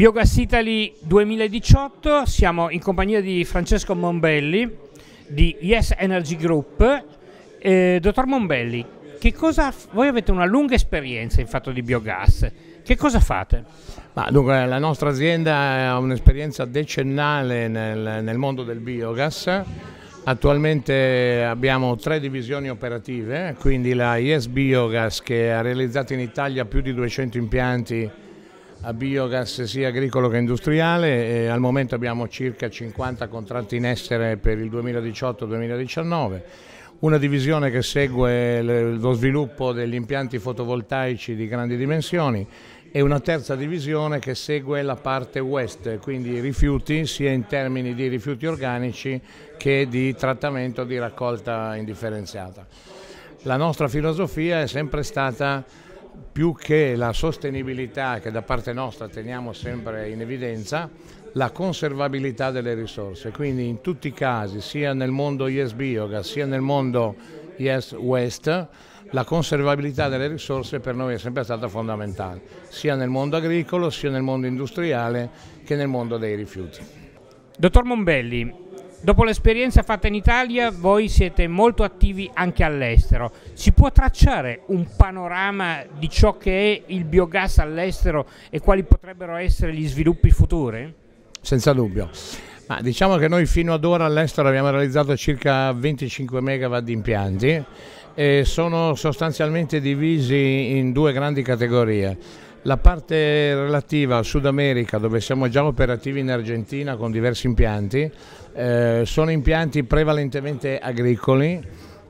Biogas Italy 2018, siamo in compagnia di Francesco Mombelli di Yes Energy Group. Eh, dottor Mombelli, cosa, voi avete una lunga esperienza in fatto di biogas, che cosa fate? Ma dunque, la nostra azienda ha un'esperienza decennale nel, nel mondo del biogas. Attualmente abbiamo tre divisioni operative, quindi la Yes Biogas che ha realizzato in Italia più di 200 impianti a biogas sia agricolo che industriale. al momento abbiamo circa 50 contratti in essere per il 2018-2019 una divisione che segue lo sviluppo degli impianti fotovoltaici di grandi dimensioni e una terza divisione che segue la parte west, quindi rifiuti sia in termini di rifiuti organici che di trattamento di raccolta indifferenziata. La nostra filosofia è sempre stata più che la sostenibilità che da parte nostra teniamo sempre in evidenza, la conservabilità delle risorse. Quindi in tutti i casi, sia nel mondo Yes Biogas, sia nel mondo Yes West, la conservabilità delle risorse per noi è sempre stata fondamentale, sia nel mondo agricolo, sia nel mondo industriale che nel mondo dei rifiuti. Dottor Mombelli, Dopo l'esperienza fatta in Italia, voi siete molto attivi anche all'estero. Si può tracciare un panorama di ciò che è il biogas all'estero e quali potrebbero essere gli sviluppi futuri? Senza dubbio. Ma diciamo che noi fino ad ora all'estero abbiamo realizzato circa 25 MW di impianti e sono sostanzialmente divisi in due grandi categorie la parte relativa a Sud America, dove siamo già operativi in Argentina con diversi impianti, eh, sono impianti prevalentemente agricoli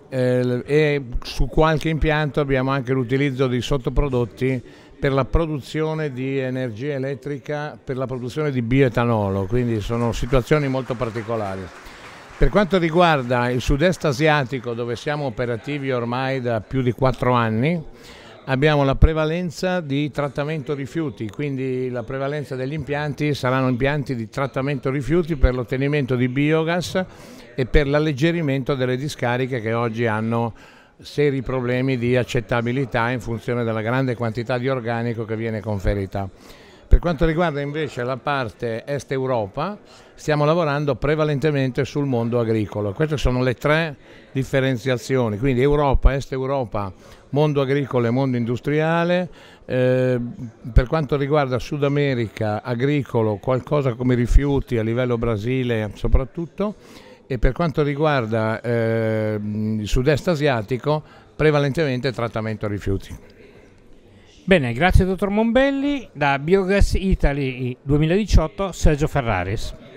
eh, e su qualche impianto abbiamo anche l'utilizzo di sottoprodotti per la produzione di energia elettrica, per la produzione di bioetanolo, quindi sono situazioni molto particolari. Per quanto riguarda il sud-est asiatico, dove siamo operativi ormai da più di quattro anni, abbiamo la prevalenza di trattamento rifiuti, quindi la prevalenza degli impianti saranno impianti di trattamento rifiuti per l'ottenimento di biogas e per l'alleggerimento delle discariche che oggi hanno seri problemi di accettabilità in funzione della grande quantità di organico che viene conferita. Per quanto riguarda invece la parte Est Europa, stiamo lavorando prevalentemente sul mondo agricolo. Queste sono le tre differenziazioni, quindi Europa, Est Europa, mondo agricolo e mondo industriale. Eh, per quanto riguarda Sud America, agricolo, qualcosa come rifiuti a livello Brasile soprattutto. E per quanto riguarda eh, il sud-est asiatico, prevalentemente trattamento rifiuti. Bene, grazie dottor Mombelli, da Biogas Italy 2018 Sergio Ferraris.